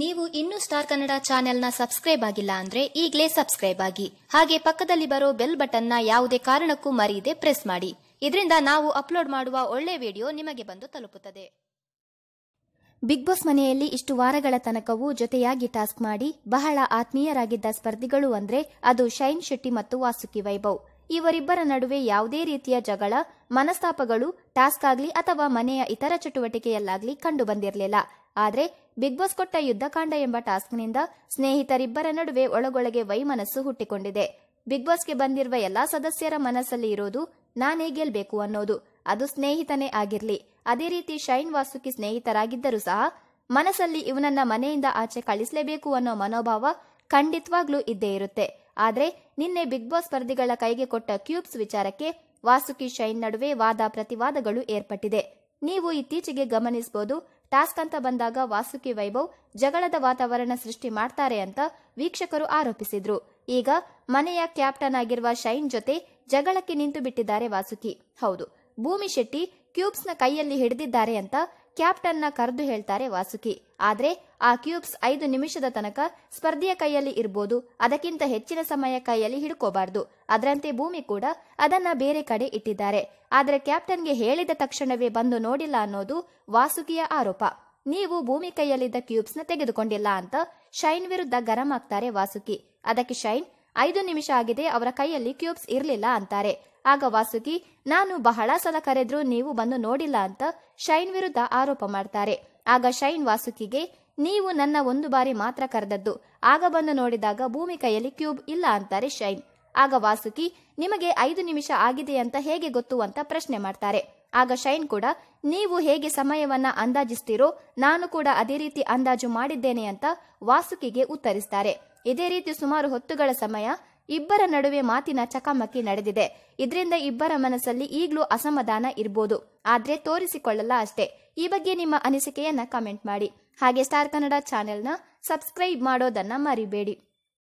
ನೀವು ಇನ್ನೂ ಸ್ಟಾರ್ ಕನ್ನಡ ಚಾನೆಲ್ನ ಸಬ್ಸ್ಕ್ರೈಬ್ ಆಗಿಲ್ಲ ಅಂದ್ರೆ ಈಗಲೇ ಸಬ್ಸ್ಕ್ರೈಬ್ ಆಗಿ ಹಾಗೆ ಪಕ್ಕದಲ್ಲಿ ಬರೋ ಬೆಲ್ ಬಟನ್ನ ಯಾವುದೇ ಕಾರಣಕ್ಕೂ ಮರೆಯದೆ ಪ್ರೆಸ್ ಮಾಡಿ ಇದರಿಂದ ನಾವು ಅಪ್ಲೋಡ್ ಮಾಡುವ ಒಳ್ಳೆ ವಿಡಿಯೋ ನಿಮಗೆ ಬಂದು ತಲುಪುತ್ತದೆ ಬಿಗ್ ಬಾಸ್ ಮನೆಯಲ್ಲಿ ಇಷ್ಟು ವಾರಗಳ ತನಕವೂ ಜೊತೆಯಾಗಿ ಟಾಸ್ಕ್ ಮಾಡಿ ಬಹಳ ಆತ್ಮೀಯರಾಗಿದ್ದ ಸ್ಪರ್ಧಿಗಳು ಅಂದ್ರೆ ಅದು ಶೈನ್ ಶೆಟ್ಟಿ ಮತ್ತು ವಾಸುಕಿ ವೈಭವ್ ಇವರಿಬ್ಬರ ನಡುವೆ ಯಾವುದೇ ರೀತಿಯ ಜಗಳ ಮನಸ್ತಾಪಗಳು ಟಾಸ್ಕ್ ಆಗ್ಲಿ ಅಥವಾ ಮನೆಯ ಇತರ ಚಟುವಟಿಕೆಯಲ್ಲಾಗ್ಲಿ ಬಂದಿರಲಿಲ್ಲ ಆದರೆ ಬಿಗ್ ಬಾಸ್ ಕೊಟ್ಟ ಯುದ್ಧಕಾಂಡ ಎಂಬ ಟಾಸ್ಕ್ನಿಂದ ಸ್ನೇಹಿತರಿಬ್ಬರ ನಡುವೆ ಒಳಗೊಳಗೆ ವೈಮನಸ್ಸು ಹುಟ್ಟಿಕೊಂಡಿದೆ ಬಿಗ್ ಬಾಸ್ಗೆ ಬಂದಿರುವ ಎಲ್ಲಾ ಸದಸ್ಯರ ಮನಸ್ಸಲ್ಲಿ ಇರೋದು ನಾನೇ ಗೆಲ್ಬೇಕು ಅನ್ನೋದು ಅದು ಸ್ನೇಹಿತನೇ ಆಗಿರ್ಲಿ ಅದೇ ರೀತಿ ಶೈನ್ ವಾಸುಕಿ ಸ್ನೇಹಿತರಾಗಿದ್ದರೂ ಸಹ ಮನಸ್ಸಲ್ಲಿ ಇವನನ್ನ ಮನೆಯಿಂದ ಆಚೆ ಕಳಿಸಲೇಬೇಕು ಅನ್ನೋ ಮನೋಭಾವ ಖಂಡಿತವಾಗ್ಲೂ ಇದ್ದೇ ಇರುತ್ತೆ ಆದ್ರೆ ನಿನ್ನೆ ಬಿಗ್ ಬಾಸ್ ಸ್ಪರ್ಧಿಗಳ ಕೈಗೆ ಕೊಟ್ಟ ಕ್ಯೂಬ್ಸ್ ವಿಚಾರಕ್ಕೆ ವಾಸುಕಿ ಶೈನ್ ನಡುವೆ ವಾದ ಪ್ರತಿವಾದಗಳು ಏರ್ಪಟ್ಟಿದೆ ನೀವು ಇತ್ತೀಚೆಗೆ ಗಮನಿಸಬಹುದು ಟಾಸ್ಕ್ ಅಂತ ಬಂದಾಗ ವಾಸುಕಿ ವೈಭವ್ ಜಗಳದ ವಾತಾವರಣ ಸೃಷ್ಟಿ ಮಾಡ್ತಾರೆ ಅಂತ ವೀಕ್ಷಕರು ಆರೋಪಿಸಿದ್ರು ಈಗ ಮನೆಯ ಕ್ಯಾಪ್ಟನ್ ಆಗಿರುವ ಶೈನ್ ಜೊತೆ ಜಗಳಕ್ಕೆ ನಿಂತು ಬಿಟ್ಟಿದ್ದಾರೆ ವಾಸುಕಿ ಹೌದು ಭೂಮಿ ಶೆಟ್ಟಿ ಕ್ಯೂಬ್ಸ್ನ ಕೈಯಲ್ಲಿ ಹಿಡಿದಿದ್ದಾರೆ ಅಂತ ಕ್ಯಾಪ್ಟನ್ನ ಕರೆದು ಹೇಳ್ತಾರೆ ವಾಸುಕಿ ಆದ್ರೆ ಆ ಕ್ಯೂಬ್ಸ್ ಐದು ನಿಮಿಷದ ತನಕ ಸ್ಪರ್ಧೆಯ ಕೈಯಲ್ಲಿ ಇರ್ಬೋದು ಅದಕ್ಕಿಂತ ಹೆಚ್ಚಿನ ಸಮಯ ಕೈಯಲ್ಲಿ ಹಿಡ್ಕೋಬಾರ್ದು ಅದರಂತೆ ಭೂಮಿ ಕೂಡ ಅದನ್ನ ಬೇರೆ ಕಡೆ ಇಟ್ಟಿದ್ದಾರೆ ಆದ್ರೆ ಕ್ಯಾಪ್ಟನ್ಗೆ ಹೇಳಿದ ತಕ್ಷಣವೇ ಬಂದು ನೋಡಿಲ್ಲ ಅನ್ನೋದು ವಾಸುಕಿಯ ಆರೋಪ ನೀವು ಭೂಮಿ ಕೈಯಲ್ಲಿದ್ದ ಕ್ಯೂಬ್ಸ್ನ ತೆಗೆದುಕೊಂಡಿಲ್ಲ ಅಂತ ಶೈನ್ ವಿರುದ್ಧ ಗರಂ ಆಗ್ತಾರೆ ವಾಸುಕಿ ಅದಕ್ಕೆ ಶೈನ್ ಐದು ನಿಮಿಷ ಆಗಿದೆ ಅವರ ಕೈಯಲ್ಲಿ ಕ್ಯೂಬ್ಸ್ ಇರಲಿಲ್ಲ ಅಂತಾರೆ ಆಗ ವಾಸುಕಿ ನಾನು ಬಹಳ ಸಲ ಕರೆದ್ರೂ ನೀವು ಬಂದು ನೋಡಿಲ್ಲ ಅಂತ ಶೈನ್ ವಿರುದ್ಧ ಆರೋಪ ಮಾಡ್ತಾರೆ ಆಗ ಶೈನ್ ವಾಸುಕಿಗೆ ನೀವು ನನ್ನ ಒಂದು ಬಾರಿ ಮಾತ್ರ ಕರೆದದ್ದು ಆಗ ಬಂದು ನೋಡಿದಾಗ ಭೂಮಿ ಕೈಯಲ್ಲಿ ಕ್ಯೂಬ್ ಇಲ್ಲ ಅಂತಾರೆ ಶೈನ್ ಆಗ ವಾಸುಕಿ ನಿಮಗೆ ಐದು ನಿಮಿಷ ಆಗಿದೆ ಅಂತ ಹೇಗೆ ಗೊತ್ತು ಅಂತ ಪ್ರಶ್ನೆ ಮಾಡ್ತಾರೆ ಆಗ ಶೈನ್ ಕೂಡ ನೀವು ಹೇಗೆ ಸಮಯವನ್ನ ಅಂದಾಜಿಸ್ತೀರೋ ನಾನು ಕೂಡ ಅದೇ ರೀತಿ ಅಂದಾಜು ಮಾಡಿದ್ದೇನೆ ಅಂತ ವಾಸುಕಿಗೆ ಉತ್ತರಿಸ್ತಾರೆ ಇದೇ ರೀತಿ ಸುಮಾರು ಹೊತ್ತುಗಳ ಸಮಯ ಇಬ್ಬರ ನಡುವೆ ಮಾತಿನ ಚಕಮಕಿ ನಡೆದಿದೆ ಇದರಿಂದ ಇಬ್ಬರ ಮನಸ್ಸಲ್ಲಿ ಈಗಲೂ ಅಸಮಾಧಾನ ಇರಬಹುದು ಆದ್ರೆ ತೋರಿಸಿಕೊಳ್ಳಲ್ಲ ಅಷ್ಟೇ ಈ ಬಗ್ಗೆ ನಿಮ್ಮ ಅನಿಸಿಕೆಯನ್ನ ಕಮೆಂಟ್ ಮಾಡಿ ಹಾಗೆ ಸ್ಟಾರ್ ಕನ್ನಡ ಚಾನೆಲ್ನ ಸಬ್ಸ್ಕ್ರೈಬ್ ಮಾಡೋದನ್ನ ಮರಿಬೇಡಿ